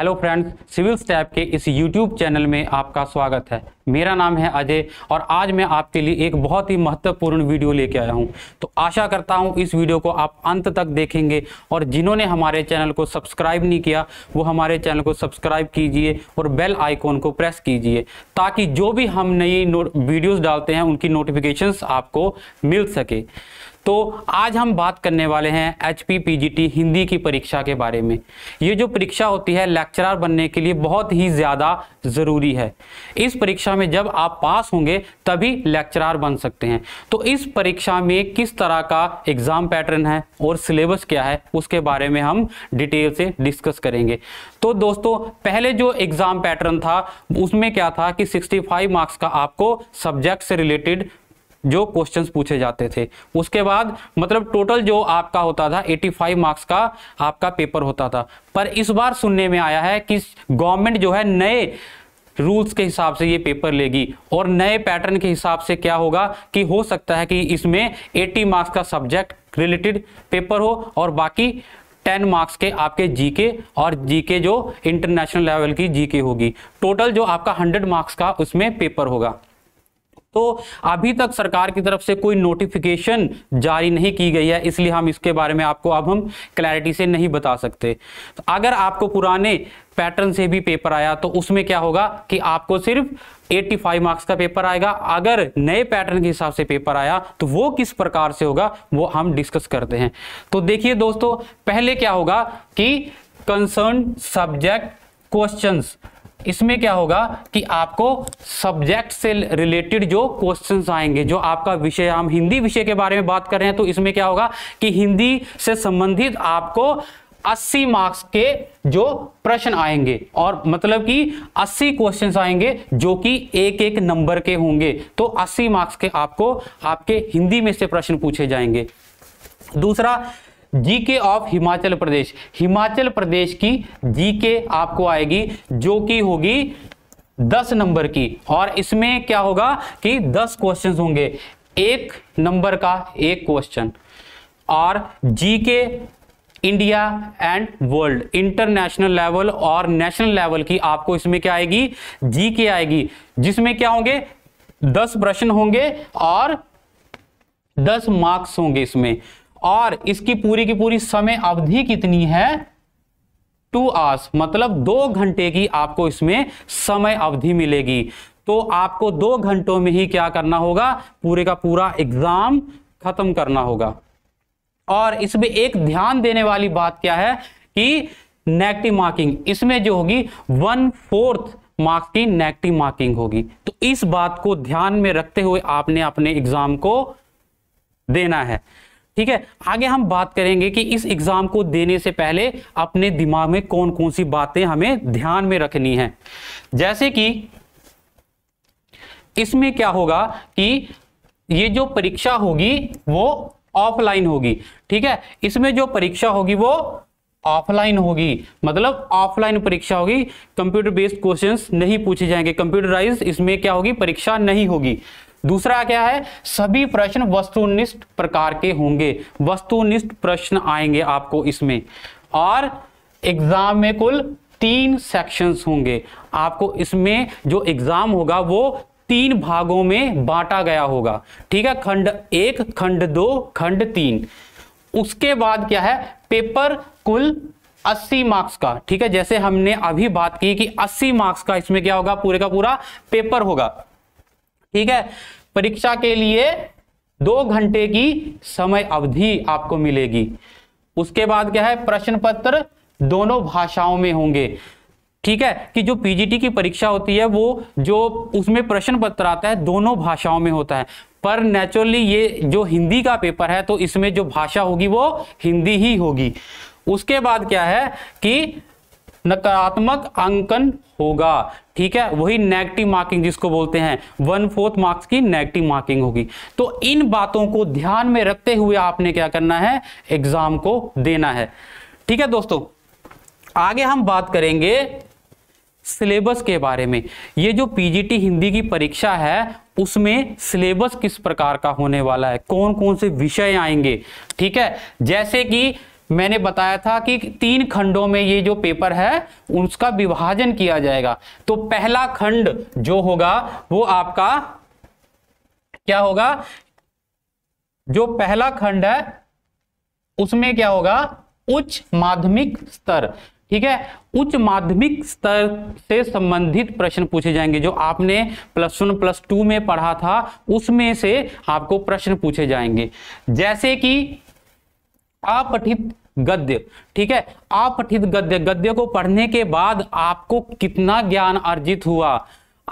hello friends civil step के इस YouTube channel में आपका स्वागत है मेरा नाम है अजय और आज मैं आपके लिए एक बहुत ही महत्वपूर्ण वीडियो लेके आया हूं तो आशा करता हूं इस वीडियो को आप अंत तक देखेंगे और जिन्होंने हमारे चैनल को सब्सक्राइब नहीं किया वो हमारे चैनल को सब्सक्राइब कीजिए और बेल आइकॉन को प्रेस कीजिए ताकि जो भी हम नई वीडियोज़ डालते हैं उनकी नोटिफिकेशन आपको मिल सके तो आज हम बात करने वाले हैं एच पी हिंदी की परीक्षा के बारे में ये जो परीक्षा होती है लेक्चरर बनने के लिए बहुत ही ज़्यादा ज़रूरी है इस परीक्षा में जब आप पास होंगे तभी लेक्चरर बन सकते हैं तो इस परीक्षा में किस तरह का एग्ज़ाम पैटर्न है और सिलेबस क्या है उसके बारे में हम डिटेल से डिस्कस करेंगे तो दोस्तों पहले जो एग्ज़ाम पैटर्न था उसमें क्या था कि सिक्सटी मार्क्स का आपको सब्जेक्ट से रिलेटेड जो क्वेश्चंस पूछे जाते थे उसके बाद मतलब टोटल जो आपका होता था 85 मार्क्स का आपका पेपर होता था पर इस बार सुनने में आया है कि गवर्नमेंट जो है नए रूल्स के हिसाब से ये पेपर लेगी और नए पैटर्न के हिसाब से क्या होगा कि हो सकता है कि इसमें 80 मार्क्स का सब्जेक्ट रिलेटेड पेपर हो और बाकी 10 मार्क्स के आपके जीके और जीके जो इंटरनेशनल लेवल की जीके होगी टोटल जो आपका 100 मार्क्स का उसमें पेपर होगा तो अभी तक सरकार की तरफ से कोई नोटिफिकेशन जारी नहीं की गई है इसलिए हम इसके बारे में आपको अब हम क्लैरिटी से नहीं बता सकते तो अगर आपको पुराने पैटर्न से भी पेपर आया तो उसमें क्या होगा कि आपको सिर्फ 85 मार्क्स का पेपर आएगा अगर नए पैटर्न के हिसाब से पेपर आया तो वो किस प्रकार से होगा वो हम डिस्कस करते हैं तो देखिए दोस्तों पहले क्या होगा कि कंसर्न सब्जेक्ट क्वेश्चंस इसमें क्या होगा कि आपको सब्जेक्ट से रिलेटेड जो क्वेश्चंस आएंगे जो आपका विषय हम हिंदी विषय के बारे में बात कर रहे हैं तो इसमें क्या होगा कि हिंदी से संबंधित आपको 80 मार्क्स के जो प्रश्न आएंगे और मतलब कि 80 क्वेश्चंस आएंगे जो कि एक एक नंबर के होंगे तो 80 मार्क्स के आपको आपके हिंदी में से प्रश्न पूछे जाएंगे दूसरा जीके ऑफ हिमाचल प्रदेश हिमाचल प्रदेश की जीके आपको आएगी जो कि होगी दस नंबर की और इसमें क्या होगा कि दस क्वेश्चन होंगे एक नंबर का एक क्वेश्चन और GK India and world international level और नेशनल लेवल की आपको इसमें क्या आएगी जीके आएगी जिसमें क्या होंगे दस प्रश्न होंगे और दस मार्क्स होंगे इसमें और इसकी पूरी की पूरी समय अवधि कितनी है टू आवर्स मतलब दो घंटे की आपको इसमें समय अवधि मिलेगी तो आपको दो घंटों में ही क्या करना होगा पूरे का पूरा एग्जाम खत्म करना होगा और इसमें एक ध्यान देने वाली बात क्या है कि नेगेटिव मार्किंग इसमें जो होगी वन फोर्थ मार्क्स की नेगेटिव मार्किंग होगी तो इस बात को ध्यान में रखते हुए आपने अपने एग्जाम को देना है ठीक है आगे हम बात करेंगे कि इस एग्जाम को देने से पहले अपने दिमाग में कौन कौन सी बातें हमें ध्यान में रखनी है जैसे कि इसमें क्या होगा कि ये जो परीक्षा होगी वो ऑफलाइन होगी ठीक है इसमें जो परीक्षा होगी वो ऑफलाइन होगी मतलब ऑफलाइन परीक्षा होगी कंप्यूटर बेस्ड क्वेश्चंस नहीं पूछे जाएंगे कंप्यूटराइज इसमें क्या होगी परीक्षा नहीं होगी दूसरा क्या है सभी प्रश्न वस्तुनिष्ठ प्रकार के होंगे वस्तुनिष्ठ प्रश्न आएंगे आपको इसमें और एग्जाम में कुल तीन सेक्शंस होंगे आपको इसमें जो एग्जाम होगा वो तीन भागों में बांटा गया होगा ठीक है खंड एक खंड दो खंड तीन उसके बाद क्या है पेपर कुल 80 मार्क्स का ठीक है जैसे हमने अभी बात की कि 80 मार्क्स का इसमें क्या होगा पूरे का पूरा पेपर होगा ठीक है परीक्षा के लिए दो घंटे की समय अवधि आपको मिलेगी उसके बाद क्या है प्रश्न पत्र दोनों भाषाओं में होंगे ठीक है कि जो पीजीटी की परीक्षा होती है वो जो उसमें प्रश्न पत्र आता है दोनों भाषाओं में होता है पर नेचुरली ये जो हिंदी का पेपर है तो इसमें जो भाषा होगी वो हिंदी ही होगी उसके बाद क्या है कि नकारात्मक अंकन होगा ठीक है वही नेगेटिव मार्किंग जिसको बोलते हैं वन फोर्थ मार्क्स की नेगेटिव मार्किंग होगी तो इन बातों को ध्यान में रखते हुए आपने क्या करना है एग्जाम को देना है ठीक है दोस्तों आगे हम बात करेंगे सिलेबस के बारे में ये जो पीजीटी हिंदी की परीक्षा है उसमें सिलेबस किस प्रकार का होने वाला है कौन कौन से विषय आएंगे ठीक है जैसे कि मैंने बताया था कि तीन खंडों में ये जो पेपर है उसका विभाजन किया जाएगा तो पहला खंड जो होगा वो आपका क्या होगा जो पहला खंड है उसमें क्या होगा उच्च माध्यमिक स्तर ठीक है उच्च माध्यमिक स्तर से संबंधित प्रश्न पूछे जाएंगे जो आपने प्लस वन प्लस टू में पढ़ा था उसमें से आपको प्रश्न पूछे जाएंगे जैसे कि अपठित गद्य ठीक है अपठित गद्य गद्य को पढ़ने के बाद आपको कितना ज्ञान अर्जित हुआ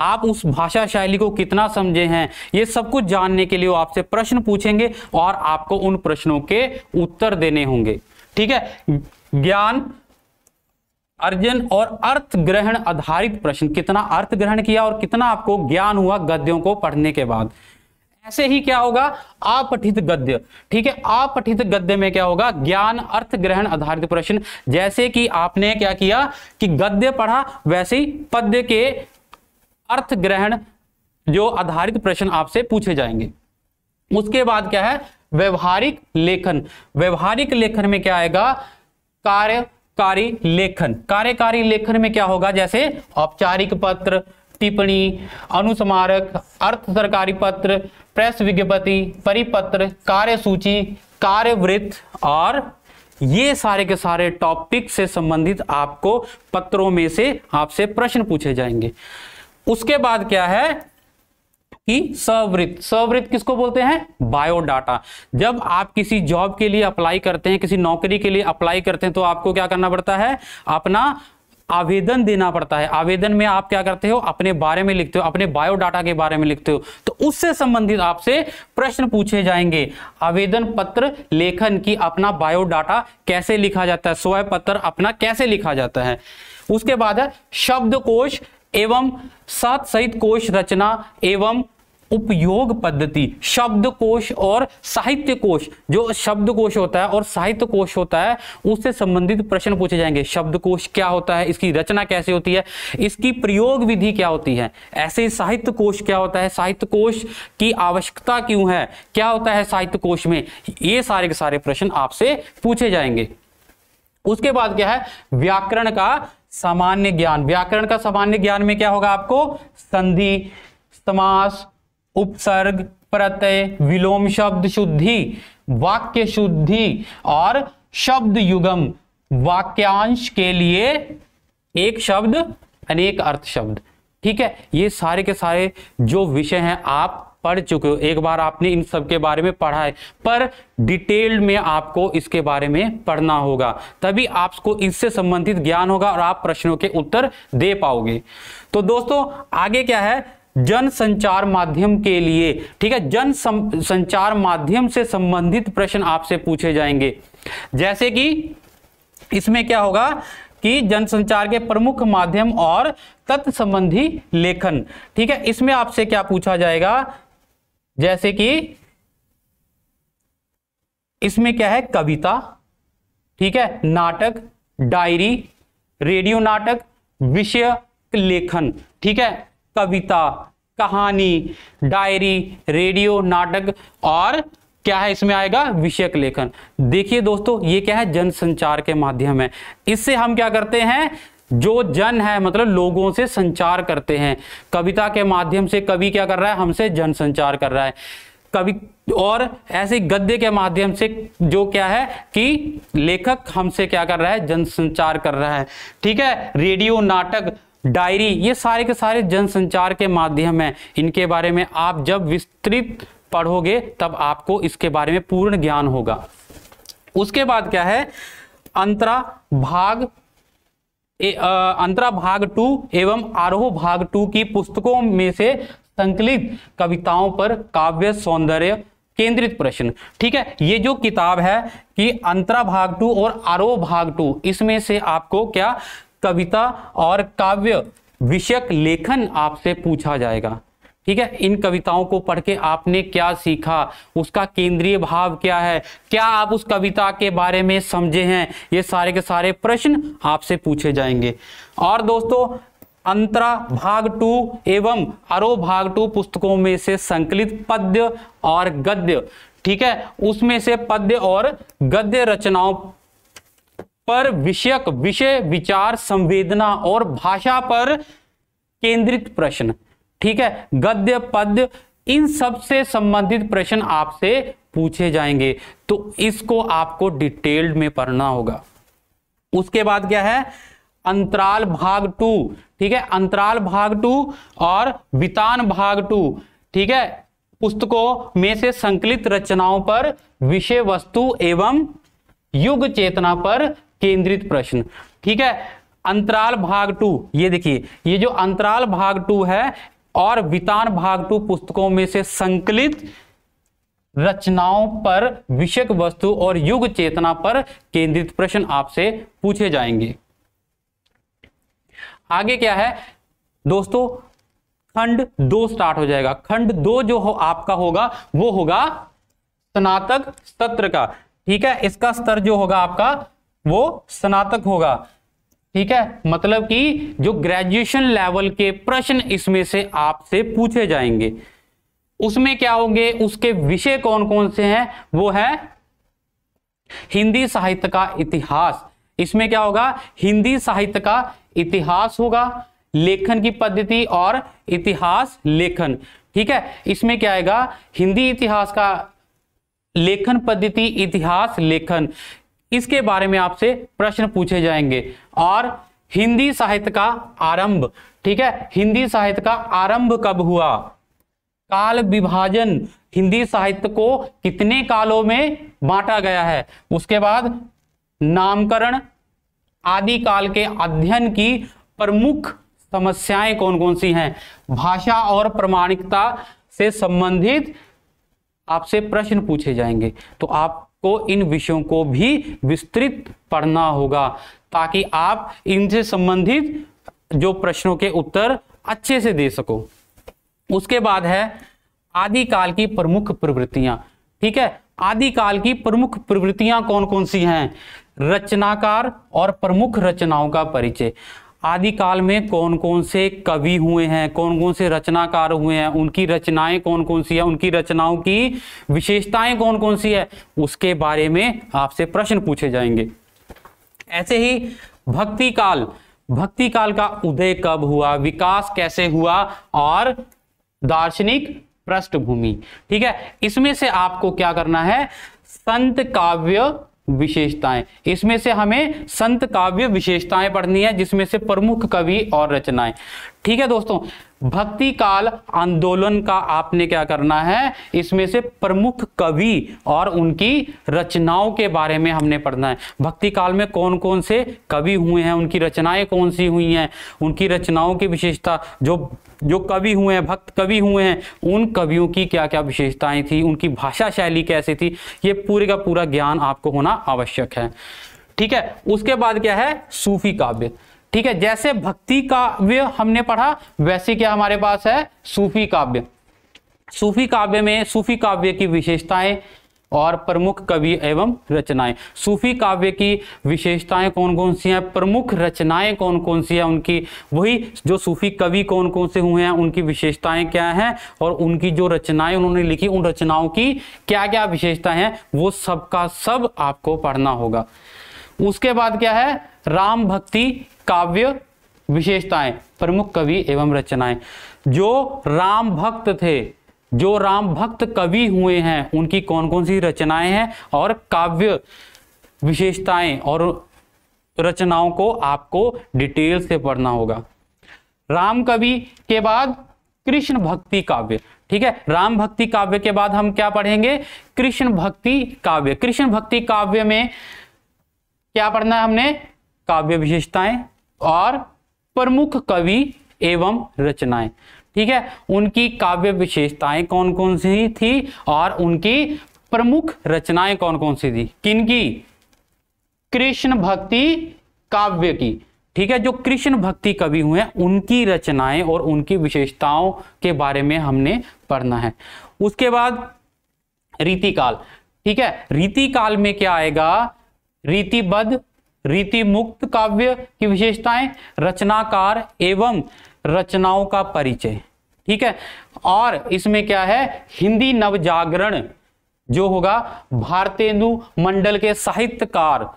आप उस भाषा शैली को कितना समझे हैं ये सब कुछ जानने के लिए आपसे प्रश्न पूछेंगे और आपको उन प्रश्नों के उत्तर देने होंगे ठीक है ज्ञान अर्जन और अर्थ ग्रहण आधारित प्रश्न कितना अर्थ ग्रहण किया और कितना आपको ज्ञान हुआ गद्यों को पढ़ने के बाद ऐसे ही क्या होगा आपठित गद्य ठीक है आपठित गद्य में क्या होगा ज्ञान अर्थ ग्रहण आधारित प्रश्न जैसे कि आपने क्या किया कि गद्य पढ़ा वैसे ही पद्य के अर्थ ग्रहण जो आधारित प्रश्न आपसे पूछे जाएंगे उसके बाद क्या है व्यवहारिक लेखन व्यवहारिक लेखन में क्या आएगा कार्यकारी लेखन कार्यकारी लेखन में क्या होगा जैसे औपचारिक पत्र टिप्पणी अनुस्मारक अर्थ सरकारी पत्र प्रेस विज्ञप्ति परिपत्र कार्यसूची कार्यवृत्त और ये सारे के सारे टॉपिक से संबंधित आपको पत्रों में से आपसे प्रश्न पूछे जाएंगे उसके बाद क्या है कि सवृत्त सवृत्त किसको बोलते हैं बायोडाटा जब आप किसी जॉब के लिए अप्लाई करते हैं किसी नौकरी के लिए अप्लाई करते हैं तो आपको क्या करना पड़ता है अपना आवेदन देना पड़ता है आवेदन में आप क्या करते हो अपने बारे में लिखते हो अपने बायोडाटा के बारे में लिखते हो तो उससे संबंधित आपसे प्रश्न पूछे जाएंगे आवेदन पत्र लेखन की अपना बायोडाटा कैसे लिखा जाता है स्वयं पत्र अपना कैसे लिखा जाता है उसके बाद है कोश एवं सात सहित कोश रचना एवं उपयोग पद्धति शब्दकोश और साहित्य कोश जो शब्दकोश होता है और साहित्य कोश होता है उससे संबंधित प्रश्न पूछे जाएंगे शब्दकोश क्या होता है इसकी रचना कैसे होती है इसकी प्रयोग विधि क्या होती है ऐसे ही साहित्य कोश क्या होता है साहित्य कोश की आवश्यकता क्यों है क्या होता है साहित्य कोश में ये सारे के सारे प्रश्न आपसे पूछे जाएंगे उसके बाद क्या है व्याकरण का सामान्य ज्ञान व्याकरण का सामान्य ज्ञान में क्या होगा आपको संधि समास उपसर्ग प्रत्यय विलोम शब्द शुद्धि वाक्य शुद्धि और शब्द युगम वाक्यांश के लिए एक शब्द अनेक अर्थ शब्द ठीक है ये सारे के सारे जो विषय हैं आप पढ़ चुके हो एक बार आपने इन सब के बारे में पढ़ा है पर डिटेल्ड में आपको इसके बारे में पढ़ना होगा तभी आपको इससे संबंधित ज्ञान होगा और आप प्रश्नों के उत्तर दे पाओगे तो दोस्तों आगे क्या है जन संचार माध्यम के लिए ठीक है जन सं, संचार माध्यम से संबंधित प्रश्न आपसे पूछे जाएंगे जैसे कि इसमें क्या होगा कि जनसंचार के प्रमुख माध्यम और तत्व संबंधी लेखन ठीक है इसमें आपसे क्या पूछा जाएगा जैसे कि इसमें क्या है कविता ठीक है नाटक डायरी रेडियो नाटक विषय लेखन ठीक है कविता कहानी डायरी रेडियो नाटक और क्या है इसमें आएगा विषयक लेखन देखिए दोस्तों ये क्या है जनसंचार के माध्यम है इससे हम क्या करते हैं जो जन है मतलब लोगों से संचार करते हैं कविता के माध्यम से कवि क्या कर रहा है हमसे जन संचार कर रहा है कवि और ऐसे गद्य के माध्यम से जो क्या है कि लेखक हमसे क्या कर रहा है जनसंचार कर रहा है ठीक है रेडियो नाटक डायरी ये सारे के सारे जनसंचार के माध्यम हैं इनके बारे में आप जब विस्तृत पढ़ोगे तब आपको इसके बारे में पूर्ण ज्ञान होगा उसके बाद क्या है अंतरा भाग ए, आ, अंतरा भाग टू एवं आरोह भाग टू की पुस्तकों में से संकलित कविताओं पर काव्य सौंदर्य केंद्रित प्रश्न ठीक है ये जो किताब है कि अंतरा भाग टू और आरोह भाग टू इसमें से आपको क्या कविता और काव्य विषयक लेखन आपसे पूछा जाएगा ठीक है इन कविताओं को पढ़ के आपने क्या सीखा उसका केंद्रीय भाव क्या है क्या आप उस कविता के बारे में समझे हैं ये सारे के सारे प्रश्न आपसे पूछे जाएंगे और दोस्तों अंतरा भाग टू एवं अरो भाग टू पुस्तकों में से संकलित पद्य और गद्य ठीक है उसमें से पद्य और गद्य रचनाओं पर विषयक विषय विचार संवेदना और भाषा पर केंद्रित प्रश्न ठीक है गद्य पद्य इन सब से संबंधित प्रश्न आपसे पूछे जाएंगे तो इसको आपको डिटेल्ड में पढ़ना होगा उसके बाद क्या है अंतराल भाग टू ठीक है अंतराल भाग टू और वितान भाग टू ठीक है पुस्तकों में से संकलित रचनाओं पर विषय वस्तु एवं युग चेतना पर केंद्रित प्रश्न ठीक है अंतराल भाग टू ये देखिए ये जो अंतराल भाग टू है और वितान भाग टू पुस्तकों में से संकलित रचनाओं पर विषयक वस्तु और युग चेतना पर केंद्रित प्रश्न आपसे पूछे जाएंगे आगे क्या है दोस्तों खंड दो स्टार्ट हो जाएगा खंड दो जो हो आपका होगा वो होगा स्नातक सत्र का ठीक है इसका स्तर जो होगा आपका वो स्नातक होगा ठीक है मतलब कि जो ग्रेजुएशन लेवल के प्रश्न इसमें से आपसे पूछे जाएंगे उसमें क्या होंगे उसके विषय कौन कौन से हैं वो है हिंदी साहित्य का इतिहास इसमें क्या होगा हिंदी साहित्य का इतिहास होगा लेखन की पद्धति और इतिहास लेखन ठीक है इसमें क्या आएगा हिंदी इतिहास का लेखन पद्धति इतिहास लेखन इसके बारे में आपसे प्रश्न पूछे जाएंगे और हिंदी साहित्य का आरंभ ठीक है हिंदी साहित्य का आरंभ कब हुआ काल विभाजन हिंदी साहित्य को कितने कालों में बांटा गया है उसके बाद नामकरण आदि काल के अध्ययन की प्रमुख समस्याएं कौन कौन सी हैं भाषा और प्रमाणिकता से संबंधित आपसे प्रश्न पूछे जाएंगे तो आप को इन विषयों को भी विस्तृत पढ़ना होगा ताकि आप इनसे संबंधित जो प्रश्नों के उत्तर अच्छे से दे सको उसके बाद है आदिकाल की प्रमुख प्रवृत्तियां ठीक है आदिकाल की प्रमुख प्रवृत्तियां कौन कौन सी हैं रचनाकार और प्रमुख रचनाओं का परिचय आदिकाल में कौन कौन से कवि हुए हैं कौन कौन से रचनाकार हुए हैं उनकी रचनाएं कौन कौन सी है उनकी रचनाओं की विशेषताएं कौन कौन सी है उसके बारे में आपसे प्रश्न पूछे जाएंगे ऐसे ही भक्ति काल भक्ति काल का उदय कब हुआ विकास कैसे हुआ और दार्शनिक पृष्ठभूमि ठीक है इसमें से आपको क्या करना है संत काव्य विशेषताएं इसमें से हमें संत काव्य विशेषताएं पढ़नी है जिसमें से प्रमुख कवि और रचनाएं ठीक है दोस्तों भक्ति काल आंदोलन का आपने क्या करना है इसमें से प्रमुख कवि और उनकी रचनाओं के बारे में हमने पढ़ना है भक्ति काल में कौन कौन से कवि हुए हैं उनकी रचनाएं कौन सी हुई हैं उनकी रचनाओं की विशेषता जो जो कवि हुए हैं भक्त कवि हुए हैं उन कवियों की क्या क्या विशेषताएं थी उनकी भाषा शैली कैसी थी ये पूरे का पूरा ज्ञान आपको होना आवश्यक है ठीक है उसके बाद क्या है सूफी काव्य ठीक है जैसे भक्ति काव्य हमने पढ़ा वैसे क्या हमारे पास है सूफी काव्य सूफी काव्य में सूफी काव्य की विशेषताएं और प्रमुख कवि एवं रचनाएं सूफी काव्य की विशेषताएं कौन कौन सी हैं प्रमुख रचनाएं कौन कौन सी हैं उनकी वही जो सूफी कवि कौन कौन से हुए हैं उनकी विशेषताएं क्या हैं और उनकी जो रचनाएं उन्होंने लिखी उन रचनाओं की क्या क्या विशेषताएं हैं वो सबका सब आपको पढ़ना होगा उसके बाद क्या है राम भक्ति काव्य विशेषताएं प्रमुख कवि एवं रचनाएं जो राम भक्त थे जो राम भक्त कवि हुए हैं उनकी कौन कौन सी रचनाएं हैं और काव्य विशेषताएं और रचनाओं को आपको डिटेल से पढ़ना होगा राम कवि के बाद कृष्ण भक्ति काव्य ठीक है राम भक्ति काव्य के बाद हम क्या पढ़ेंगे कृष्ण भक्ति काव्य कृष्ण भक्ति काव्य में क्या पढ़ना है हमने काव्य विशेषताएं और प्रमुख कवि एवं रचनाएं ठीक है उनकी काव्य विशेषताएं कौन कौन सी थी और उनकी प्रमुख रचनाएं कौन कौन सी थी किनकी कृष्ण भक्ति काव्य की ठीक है जो कृष्ण भक्ति कवि हुए हैं उनकी रचनाएं और उनकी विशेषताओं के बारे में हमने पढ़ना है उसके बाद रीतिकाल ठीक है रीतिकाल में क्या आएगा रीतिबद्ध रीति मुक्त काव्य की विशेषताएं रचनाकार एवं रचनाओं का परिचय ठीक है और इसमें क्या है हिंदी नवजागरण जो होगा भारतेंदु मंडल के साहित्यकार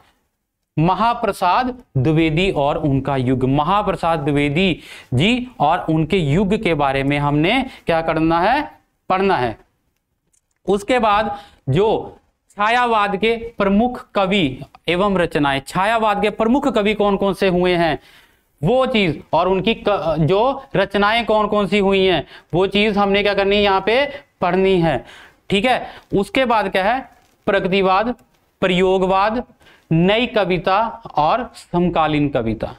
महाप्रसाद द्विवेदी और उनका युग महाप्रसाद द्विवेदी जी और उनके युग के बारे में हमने क्या करना है पढ़ना है उसके बाद जो छायावाद के प्रमुख कवि एवं रचनाएं छायावाद के प्रमुख कवि कौन कौन से हुए हैं वो चीज और उनकी क, जो रचनाएं कौन कौन सी हुई हैं वो चीज हमने क्या करनी है यहाँ पे पढ़नी है ठीक है उसके बाद क्या है प्रगतिवाद प्रयोगवाद नई कविता और समकालीन कविता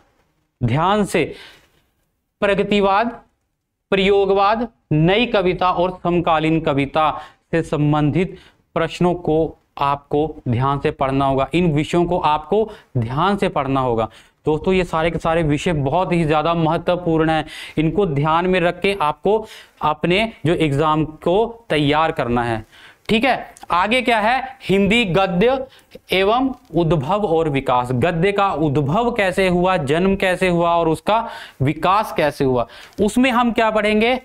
ध्यान से प्रगतिवाद प्रयोगवाद नई कविता और समकालीन कविता से संबंधित प्रश्नों को आपको ध्यान से पढ़ना होगा इन विषयों को आपको ध्यान से पढ़ना होगा दोस्तों ये सारे के सारे विषय बहुत ही ज़्यादा महत्वपूर्ण हैं इनको ध्यान में रख के आपको अपने जो एग्ज़ाम को तैयार करना है ठीक है आगे क्या है हिंदी गद्य एवं उद्भव और विकास गद्य का उद्भव कैसे हुआ जन्म कैसे हुआ और उसका विकास कैसे हुआ उसमें हम क्या पढ़ेंगे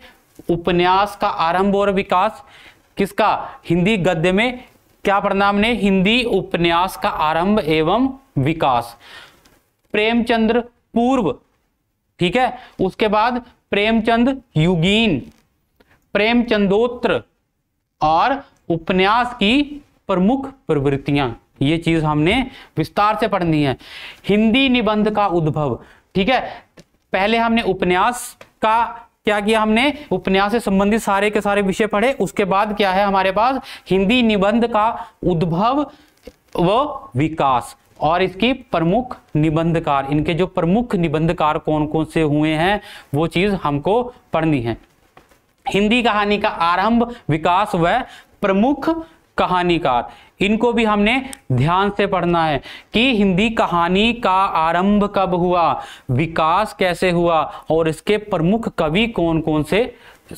उपन्यास का आरंभ और विकास किसका हिंदी गद्य में क्या परिणाम ने हिंदी उपन्यास का आरंभ एवं विकास प्रेमचंद्र पूर्व ठीक है उसके बाद प्रेमचंद युगीन प्रेमचंदोत्र और उपन्यास की प्रमुख प्रवृत्तियां ये चीज हमने विस्तार से पढ़नी है हिंदी निबंध का उद्भव ठीक है पहले हमने उपन्यास का क्या किया हमने उपन्यास से संबंधित सारे के सारे विषय पढ़े उसके बाद क्या है हमारे पास हिंदी निबंध का उद्भव व विकास और इसकी प्रमुख निबंधकार इनके जो प्रमुख निबंधकार कौन कौन से हुए हैं वो चीज हमको पढ़नी है हिंदी कहानी का आरंभ विकास व प्रमुख कहानीकार इनको भी हमने ध्यान से पढ़ना है कि हिंदी कहानी का आरंभ कब हुआ विकास कैसे हुआ और इसके प्रमुख कवि कौन कौन से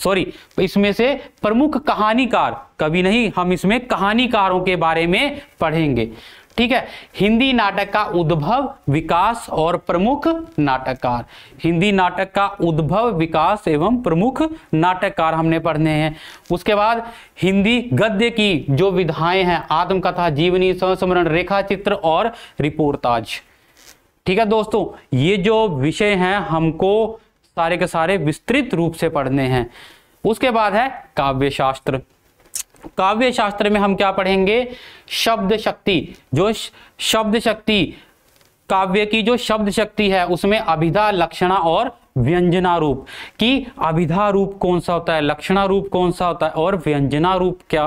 सॉरी इसमें से प्रमुख कहानीकार कवि नहीं हम इसमें कहानीकारों के बारे में पढ़ेंगे ठीक है हिंदी नाटक का उद्भव विकास और प्रमुख नाटककार हिंदी नाटक का उद्भव विकास एवं प्रमुख नाटककार हमने पढ़ने हैं उसके बाद हिंदी गद्य की जो विधाएं हैं आत्मकथा जीवनी संस्मरण रेखा चित्र और रिपोर्टाज ठीक है दोस्तों ये जो विषय हैं हमको सारे के सारे विस्तृत रूप से पढ़ने हैं उसके बाद है काव्य शास्त्र काव्य शास्त्र में हम क्या पढ़ेंगे शब्द शक्ति जो शब्द शक्ति काव्य की जो शब्द शक्ति है उसमें अभिधा लक्षणा और व्यंजना रूप की अभिधा रूप कौन सा होता है लक्षणा रूप कौन सा होता है और व्यंजना रूप क्या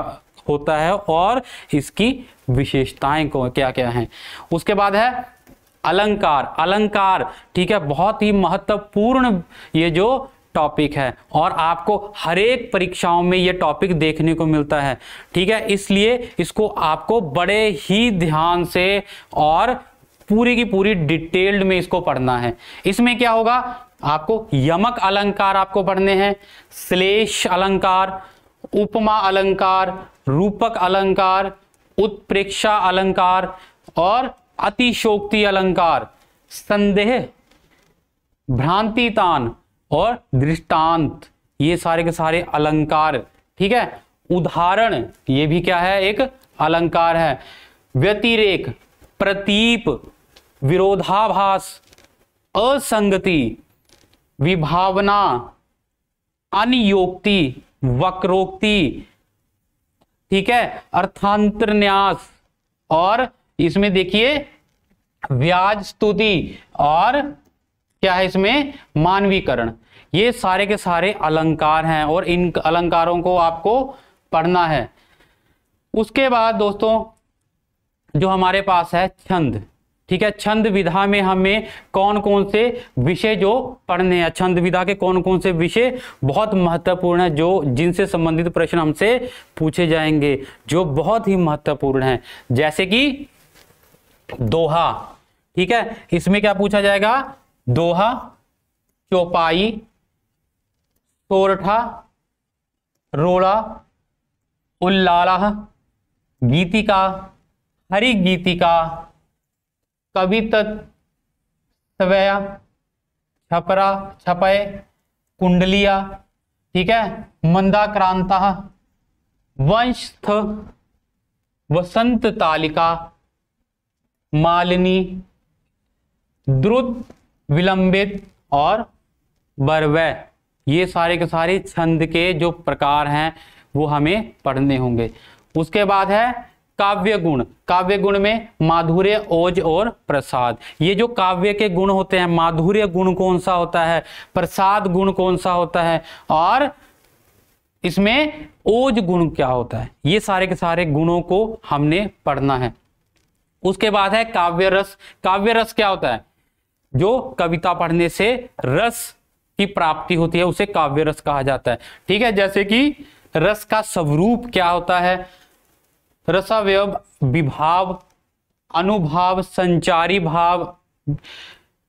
होता है और इसकी विशेषताएं क्या क्या हैं उसके बाद है अलंकार अलंकार ठीक है बहुत ही महत्वपूर्ण ये जो टॉपिक है और आपको हर एक परीक्षाओं में ये टॉपिक देखने को मिलता है ठीक है इसलिए इसको आपको बड़े ही ध्यान से और पूरी की पूरी डिटेल्ड में इसको पढ़ना है इसमें क्या होगा आपको यमक अलंकार आपको पढ़ने हैं श्लेष अलंकार उपमा अलंकार रूपक अलंकार उत्प्रेक्षा अलंकार और अतिशोक्ति अलंकार संदेह भ्रांतितान और दृष्टांत ये सारे के सारे अलंकार ठीक है उदाहरण ये भी क्या है एक अलंकार है व्यतिरेक प्रतीप विरोधाभास असंगति विभावना अनियोक्ति वक्रोक्ति ठीक है अर्थांतरन्यास और इसमें देखिए व्याज स्तुति और क्या है इसमें मानवीकरण ये सारे के सारे अलंकार हैं और इन अलंकारों को आपको पढ़ना है उसके बाद दोस्तों जो हमारे पास है छंद ठीक है छंद विधा में हमें कौन कौन से विषय जो पढ़ने हैं छंद विधा के कौन कौन से विषय बहुत महत्वपूर्ण है जो जिनसे संबंधित प्रश्न हमसे पूछे जाएंगे जो बहुत ही महत्वपूर्ण है जैसे कि दोहा ठीक है इसमें क्या पूछा जाएगा दोहा चौपाई सोरठा रोड़ा उल्लाला गीतिका हरी गीतिका कवितत स्वया छपरा छपय कुंडलिया ठीक है मंदाक्रांता वंशस्थ वसंत तालिका मालिनी द्रुत विलंबित और बरवय ये सारे के सारे छंद के जो प्रकार हैं वो हमें पढ़ने होंगे उसके बाद है काव्य गुण काव्य गुण में माधुर्य ओज और प्रसाद ये जो काव्य के गुण होते हैं माधुर्य गुण कौन सा होता है प्रसाद गुण कौन सा होता है और इसमें ओज गुण क्या होता है ये सारे के सारे गुणों को हमने पढ़ना है उसके बाद है काव्य रस काव्य रस क्या होता है जो कविता पढ़ने से रस की प्राप्ति होती है उसे काव्य रस कहा जाता है ठीक है जैसे कि रस का स्वरूप क्या होता है रसावय विभाव अनुभाव संचारी भाव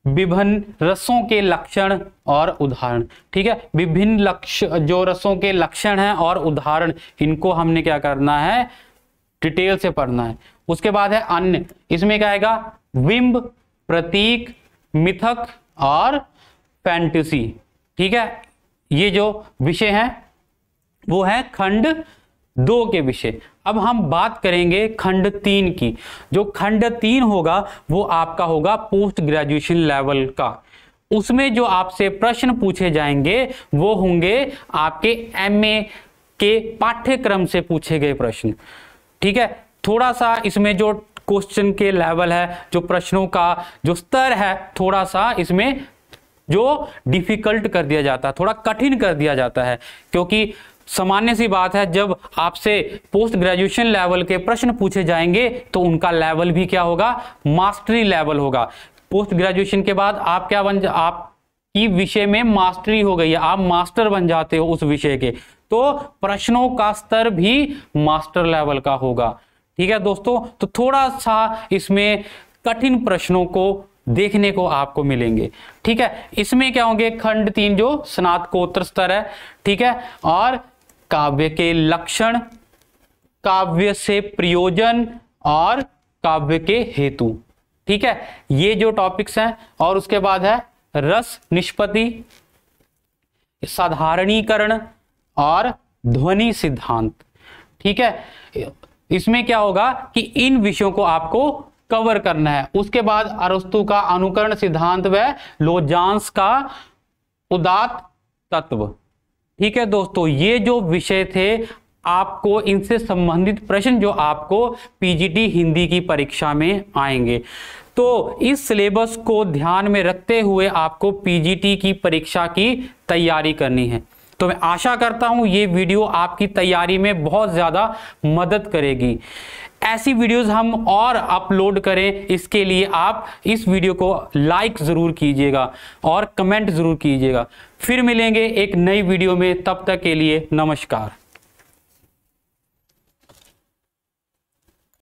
विभिन्न रसों के लक्षण और उदाहरण ठीक है विभिन्न लक्ष्य जो रसों के लक्षण हैं और उदाहरण इनको हमने क्या करना है डिटेल से पढ़ना है उसके बाद है अन्य इसमें क्या आएगा विंब प्रतीक मिथक और फैंटसी ठीक है ये जो विषय हैं वो है खंड दो के विषय अब हम बात करेंगे खंड तीन की जो खंड तीन होगा वो आपका होगा पोस्ट ग्रेजुएशन लेवल का उसमें जो आपसे प्रश्न पूछे जाएंगे वो होंगे आपके एमए के पाठ्यक्रम से पूछे गए प्रश्न ठीक है थोड़ा सा इसमें जो क्वेश्चन के लेवल है जो प्रश्नों का जो स्तर है थोड़ा सा इसमें जो डिफिकल्ट कर दिया जाता है थोड़ा कठिन कर दिया जाता है क्योंकि सामान्य सी बात है जब आपसे पोस्ट ग्रेजुएशन लेवल के प्रश्न पूछे जाएंगे तो उनका लेवल भी क्या होगा मास्टरी लेवल होगा पोस्ट ग्रेजुएशन के बाद आप क्या बन आप की विषय में मास्टरी हो गई है आप मास्टर बन जाते हो उस विषय के तो प्रश्नों का स्तर भी मास्टर लेवल का होगा ठीक है दोस्तों तो थोड़ा सा इसमें कठिन प्रश्नों को देखने को आपको मिलेंगे ठीक है इसमें क्या होंगे खंड तीन जो स्नातकोत्तर स्तर है ठीक है और काव्य के लक्षण काव्य से प्रयोजन और काव्य के हेतु ठीक है ये जो टॉपिक्स हैं और उसके बाद है रस निष्पत्ति साधारणीकरण और ध्वनि सिद्धांत ठीक है इसमें क्या होगा कि इन विषयों को आपको कवर करना है उसके बाद अरस्तु का अनुकरण सिद्धांत व लोजांस का उदात तत्व ठीक है दोस्तों ये जो विषय थे आपको इनसे संबंधित प्रश्न जो आपको पीजीटी हिंदी की परीक्षा में आएंगे तो इस सिलेबस को ध्यान में रखते हुए आपको पीजीटी की परीक्षा की तैयारी करनी है तो मैं आशा करता हूं ये वीडियो आपकी तैयारी में बहुत ज़्यादा मदद करेगी ऐसी वीडियोस हम और अपलोड करें इसके लिए आप इस वीडियो को लाइक ज़रूर कीजिएगा और कमेंट ज़रूर कीजिएगा फिर मिलेंगे एक नई वीडियो में तब तक के लिए नमस्कार